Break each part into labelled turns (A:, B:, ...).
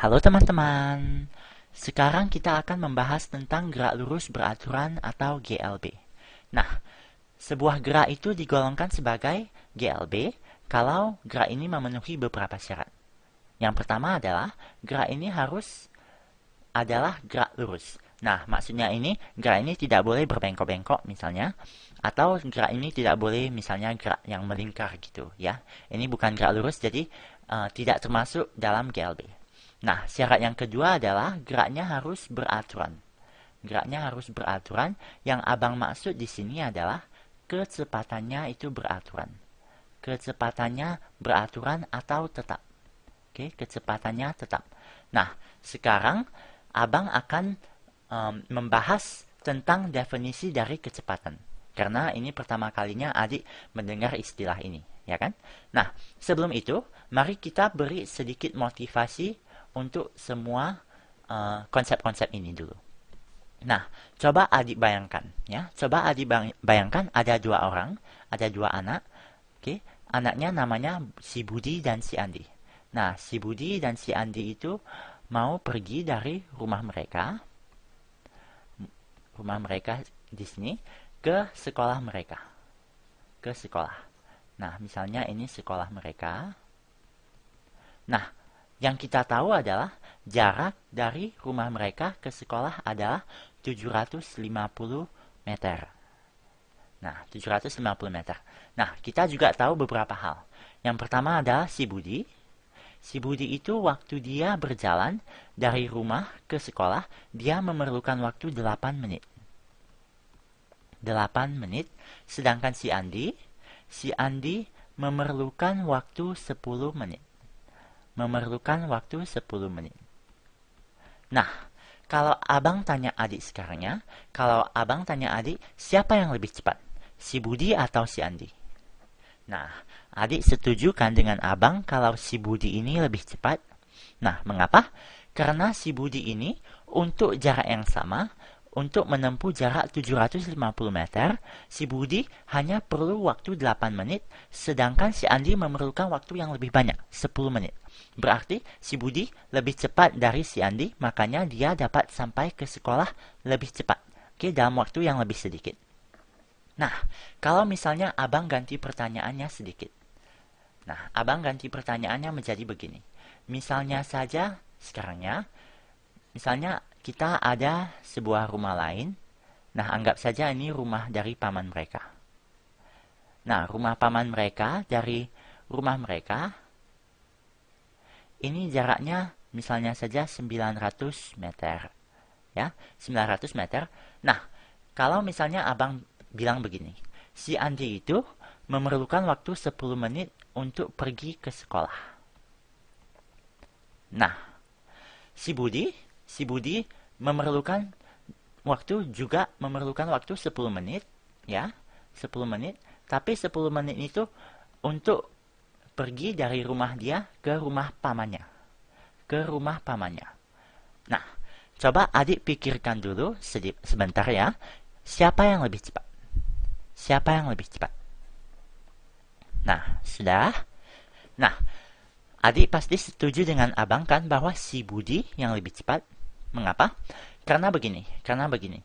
A: Halo teman-teman, sekarang kita akan membahas tentang gerak lurus beraturan atau GLB. Nah, sebuah gerak itu digolongkan sebagai GLB kalau gerak ini memenuhi beberapa syarat. Yang pertama adalah gerak ini harus adalah gerak lurus. Nah, maksudnya ini gerak ini tidak boleh berbengkok-bengkok misalnya atau gerak ini tidak boleh misalnya gerak yang melingkar gitu ya. Ini bukan gerak lurus jadi uh, tidak termasuk dalam GLB. Nah, syarat yang kedua adalah geraknya harus beraturan. Geraknya harus beraturan. Yang abang maksud di sini adalah kecepatannya itu beraturan. Kecepatannya beraturan atau tetap. Oke, kecepatannya tetap. Nah, sekarang abang akan um, membahas tentang definisi dari kecepatan. Karena ini pertama kalinya adik mendengar istilah ini, ya kan? Nah, sebelum itu, mari kita beri sedikit motivasi untuk semua konsep eh, konsep-konsep ini dulu. Nah, coba adik bayangkan, ya. Coba adik bayangkan ada dua orang, ada dua anak. Oke, okay. anaknya namanya si Budi dan si Andi. Nah, si Budi dan si Andi itu mau pergi dari rumah mereka, rumah mereka di sini, ke sekolah mereka, ke sekolah. Nah, misalnya ini sekolah mereka. Nah, yang kita tahu adalah jarak dari rumah mereka ke sekolah adalah 750 meter. Nah, 750 meter. Nah, kita juga tahu beberapa hal. Yang pertama adalah si Budi. Si Budi itu waktu dia berjalan dari rumah ke sekolah, dia memerlukan waktu 8 menit. 8 menit, sedangkan si Andi, si Andi memerlukan waktu 10 menit memerlukan waktu 10 menit. Nah, kalau abang tanya adik sekarang ya, kalau abang tanya adik, siapa yang lebih cepat? Si Budi atau si Andi? Nah, adik setuju kan dengan abang kalau si Budi ini lebih cepat? Nah, mengapa? Karena si Budi ini untuk jarak yang sama, untuk menempuh jarak 750 meter, si Budi hanya perlu waktu 8 menit, sedangkan si Andi memerlukan waktu yang lebih banyak, 10 menit. Berarti si Budi lebih cepat dari si Andi, makanya dia dapat sampai ke sekolah lebih cepat. Oke, dalam waktu yang lebih sedikit. Nah, kalau misalnya abang ganti pertanyaannya sedikit. Nah, abang ganti pertanyaannya menjadi begini. Misalnya saja sekarangnya, misalnya kita ada sebuah rumah lain. Nah, anggap saja ini rumah dari paman mereka. Nah, rumah paman mereka dari rumah mereka ini jaraknya misalnya saja 900 meter. Ya, 900 meter. Nah, kalau misalnya abang bilang begini, si Andi itu memerlukan waktu 10 menit untuk pergi ke sekolah. Nah, si Budi, si Budi memerlukan waktu juga memerlukan waktu 10 menit, ya, 10 menit. Tapi 10 menit itu untuk pergi dari rumah dia ke rumah pamannya. Ke rumah pamannya. Nah, coba adik pikirkan dulu sebentar ya. Siapa yang lebih cepat? Siapa yang lebih cepat? Nah, sudah? Nah, adik pasti setuju dengan abang kan bahwa si Budi yang lebih cepat. Mengapa? Karena begini, karena begini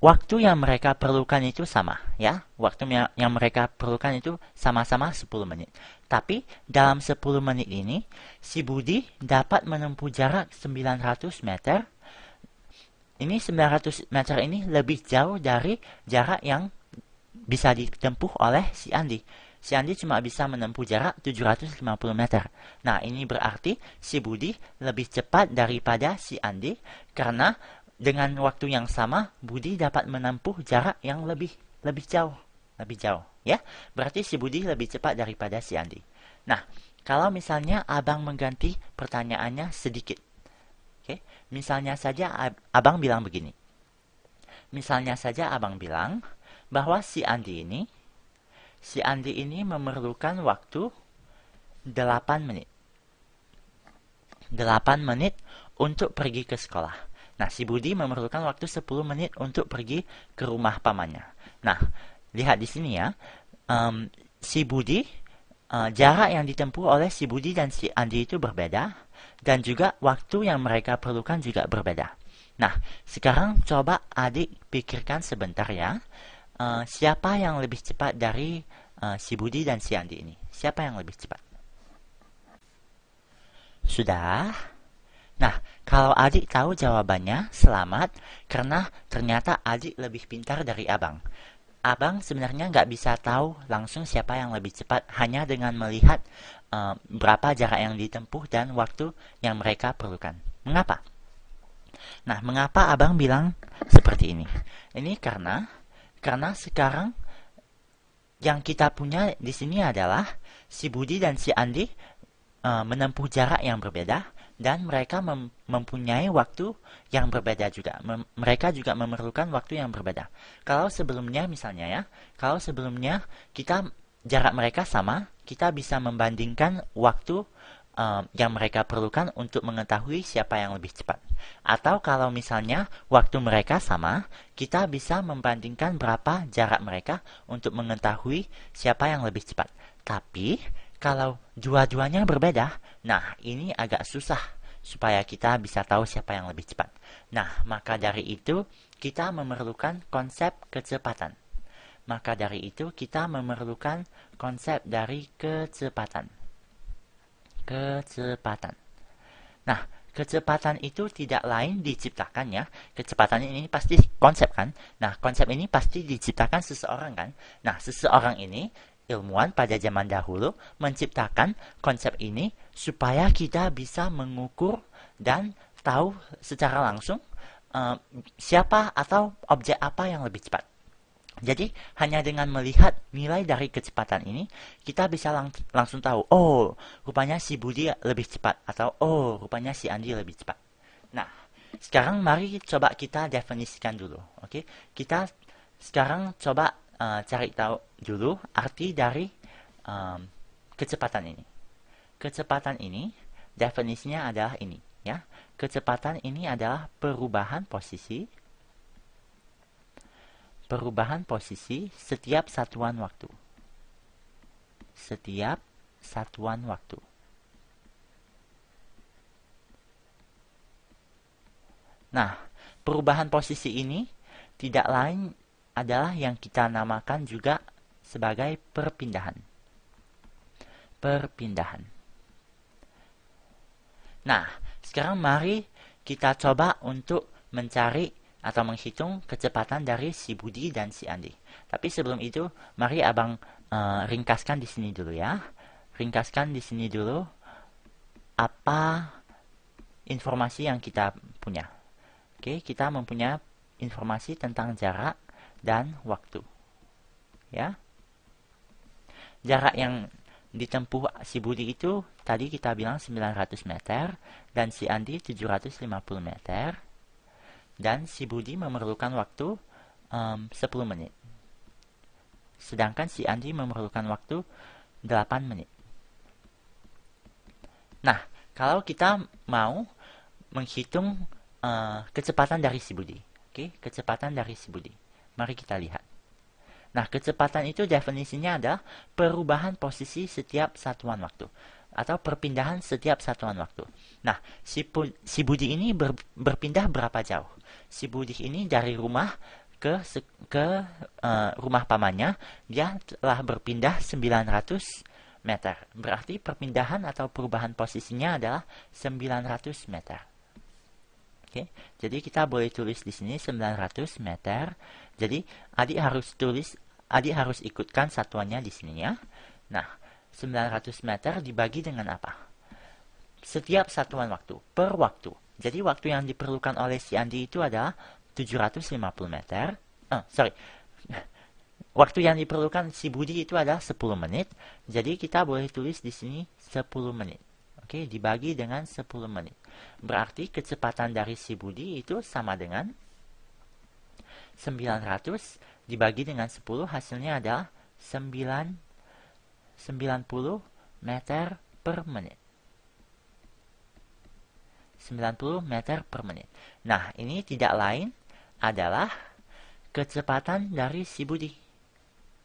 A: waktu yang mereka perlukan itu sama, ya. Waktu yang, mereka perlukan itu sama-sama 10 menit. Tapi dalam 10 menit ini, si Budi dapat menempuh jarak 900 meter. Ini 900 meter ini lebih jauh dari jarak yang bisa ditempuh oleh si Andi. Si Andi cuma bisa menempuh jarak 750 meter. Nah, ini berarti si Budi lebih cepat daripada si Andi karena dengan waktu yang sama, budi dapat menempuh jarak yang lebih lebih jauh, lebih jauh, ya. Berarti si budi lebih cepat daripada si Andi. Nah, kalau misalnya abang mengganti pertanyaannya sedikit. Oke, okay? misalnya saja abang bilang begini. Misalnya saja abang bilang bahwa si Andi ini si Andi ini memerlukan waktu 8 menit. 8 menit untuk pergi ke sekolah. Nah, si Budi memerlukan waktu 10 menit untuk pergi ke rumah pamannya. Nah, lihat di sini ya. Um, si Budi, uh, jarak yang ditempuh oleh si Budi dan si Andi itu berbeda. Dan juga waktu yang mereka perlukan juga berbeda. Nah, sekarang coba adik pikirkan sebentar ya. Uh, siapa yang lebih cepat dari uh, si Budi dan si Andi ini? Siapa yang lebih cepat? Sudah? Nah, kalau adik tahu jawabannya, selamat, karena ternyata adik lebih pintar dari abang. Abang sebenarnya nggak bisa tahu langsung siapa yang lebih cepat hanya dengan melihat uh, berapa jarak yang ditempuh dan waktu yang mereka perlukan. Mengapa? Nah, mengapa abang bilang seperti ini? Ini karena karena sekarang yang kita punya di sini adalah si Budi dan si Andi uh, menempuh jarak yang berbeda dan mereka mem mempunyai waktu yang berbeda juga. Mem mereka juga memerlukan waktu yang berbeda. Kalau sebelumnya misalnya ya, kalau sebelumnya kita jarak mereka sama, kita bisa membandingkan waktu um, yang mereka perlukan untuk mengetahui siapa yang lebih cepat. Atau kalau misalnya waktu mereka sama, kita bisa membandingkan berapa jarak mereka untuk mengetahui siapa yang lebih cepat. Tapi kalau dua-duanya berbeda, Nah, ini agak susah supaya kita bisa tahu siapa yang lebih cepat. Nah, maka dari itu kita memerlukan konsep kecepatan. Maka dari itu kita memerlukan konsep dari kecepatan. Kecepatan. Nah, kecepatan itu tidak lain diciptakan ya. Kecepatan ini pasti konsep kan. Nah, konsep ini pasti diciptakan seseorang kan. Nah, seseorang ini Ilmuwan pada zaman dahulu menciptakan konsep ini supaya kita bisa mengukur dan tahu secara langsung uh, siapa atau objek apa yang lebih cepat. Jadi hanya dengan melihat nilai dari kecepatan ini kita bisa lang langsung tahu oh rupanya si Budi lebih cepat atau oh rupanya si Andi lebih cepat. Nah sekarang mari coba kita definisikan dulu, oke? Okay? Kita sekarang coba uh, cari tahu dulu arti dari um, kecepatan ini. Kecepatan ini definisinya adalah ini, ya. Kecepatan ini adalah perubahan posisi perubahan posisi setiap satuan waktu. Setiap satuan waktu. Nah, perubahan posisi ini tidak lain adalah yang kita namakan juga sebagai perpindahan. Perpindahan. Nah, sekarang mari kita coba untuk mencari atau menghitung kecepatan dari si Budi dan si Andi. Tapi sebelum itu, mari abang uh, ringkaskan di sini dulu ya. Ringkaskan di sini dulu apa informasi yang kita punya. Oke, kita mempunyai informasi tentang jarak dan waktu. Ya. Jarak yang ditempuh si Budi itu tadi kita bilang 900 meter dan si Andi 750 meter. Dan si Budi memerlukan waktu um, 10 menit. Sedangkan si Andi memerlukan waktu 8 menit. Nah, kalau kita mau menghitung uh, kecepatan dari si Budi, oke, okay? kecepatan dari si Budi. Mari kita lihat. Nah, kecepatan itu definisinya adalah perubahan posisi setiap satuan waktu atau perpindahan setiap satuan waktu. Nah, si, si Budi ini ber, berpindah berapa jauh? Si Budi ini dari rumah ke ke uh, rumah pamannya, dia telah berpindah 900 meter. Berarti perpindahan atau perubahan posisinya adalah 900 meter. Oke, jadi kita boleh tulis di sini 900 meter. Jadi adik harus tulis, adik harus ikutkan satuannya di sini ya. Nah, 900 meter dibagi dengan apa? Setiap satuan waktu, per waktu. Jadi waktu yang diperlukan oleh si Andi itu adalah 750 meter. Oh, sorry. Waktu yang diperlukan si Budi itu adalah 10 menit. Jadi kita boleh tulis di sini 10 menit. Oke, dibagi dengan 10 menit. Berarti kecepatan dari si Budi itu sama dengan 900 dibagi dengan 10 hasilnya adalah 9 90 meter per menit. 90 meter per menit. Nah, ini tidak lain adalah kecepatan dari si Budi.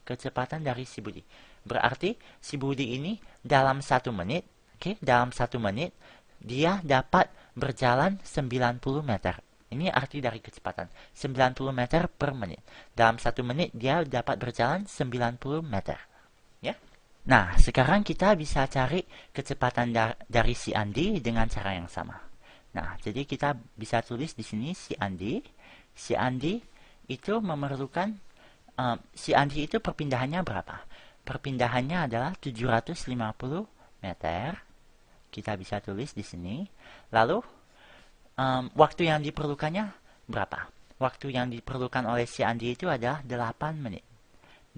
A: Kecepatan dari si Budi. Berarti si Budi ini dalam satu menit, oke, okay, dalam satu menit dia dapat berjalan 90 meter. Ini arti dari kecepatan. 90 meter per menit. Dalam satu menit dia dapat berjalan 90 meter. Ya. Nah, sekarang kita bisa cari kecepatan dar dari si Andi dengan cara yang sama. Nah, jadi kita bisa tulis di sini si Andi. Si Andi itu memerlukan, um, si Andi itu perpindahannya berapa? Perpindahannya adalah 750 meter kita bisa tulis di sini. Lalu, um, waktu yang diperlukannya berapa? Waktu yang diperlukan oleh si Andi itu adalah 8 menit.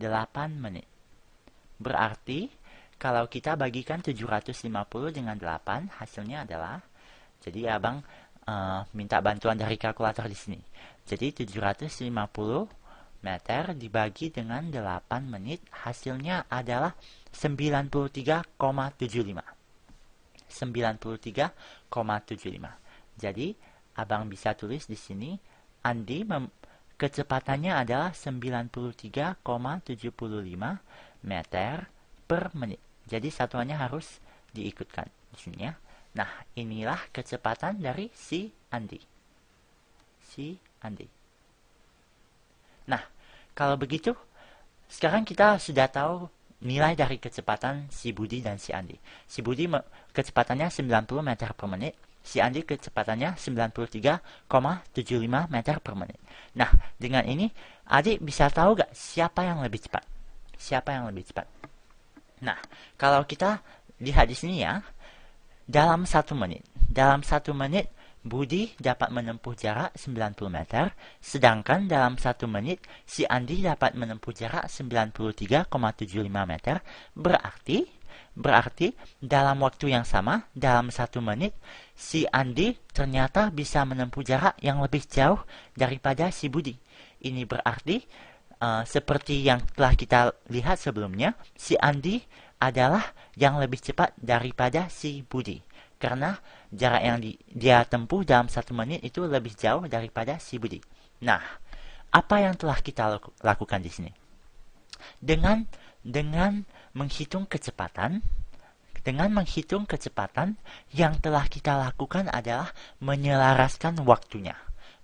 A: 8 menit. Berarti, kalau kita bagikan 750 dengan 8, hasilnya adalah, jadi abang uh, minta bantuan dari kalkulator di sini. Jadi 750 meter dibagi dengan 8 menit hasilnya adalah 93,75. 93,75. Jadi, Abang bisa tulis di sini, Andi kecepatannya adalah 93,75 meter per menit. Jadi satuannya harus diikutkan di sini ya. Nah, inilah kecepatan dari si Andi. Si Andi. Nah, kalau begitu, sekarang kita sudah tahu nilai dari kecepatan si Budi dan si Andi. Si Budi kecepatannya 90 meter per menit, si Andi kecepatannya 93,75 meter per menit. Nah, dengan ini Adi bisa tahu gak siapa yang lebih cepat? Siapa yang lebih cepat? Nah, kalau kita lihat di sini ya, dalam satu menit, dalam satu menit Budi dapat menempuh jarak 90 meter, sedangkan dalam satu menit si Andi dapat menempuh jarak 93,75 meter, berarti berarti dalam waktu yang sama, dalam satu menit, si Andi ternyata bisa menempuh jarak yang lebih jauh daripada si Budi. Ini berarti uh, seperti yang telah kita lihat sebelumnya, si Andi adalah yang lebih cepat daripada si Budi karena jarak yang di, dia tempuh dalam satu menit itu lebih jauh daripada si Budi. Nah, apa yang telah kita lakukan di sini? Dengan dengan menghitung kecepatan, dengan menghitung kecepatan yang telah kita lakukan adalah menyelaraskan waktunya,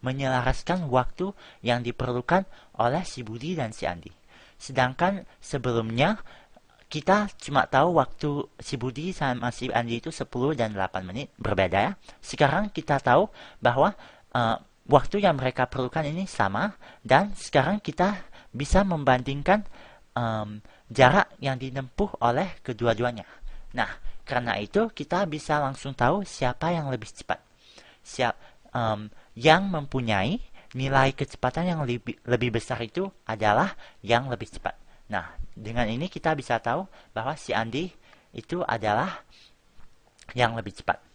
A: menyelaraskan waktu yang diperlukan oleh si Budi dan si Andi. Sedangkan sebelumnya kita cuma tahu waktu si Budi sama si Andi itu 10 dan 8 menit berbeda ya. Sekarang kita tahu bahwa uh, waktu yang mereka perlukan ini sama dan sekarang kita bisa membandingkan um, jarak yang ditempuh oleh kedua-duanya. Nah, karena itu kita bisa langsung tahu siapa yang lebih cepat. Siap um, yang mempunyai nilai kecepatan yang lebih, lebih besar itu adalah yang lebih cepat. Nah, dengan ini kita bisa tahu bahwa si Andi itu adalah yang lebih cepat.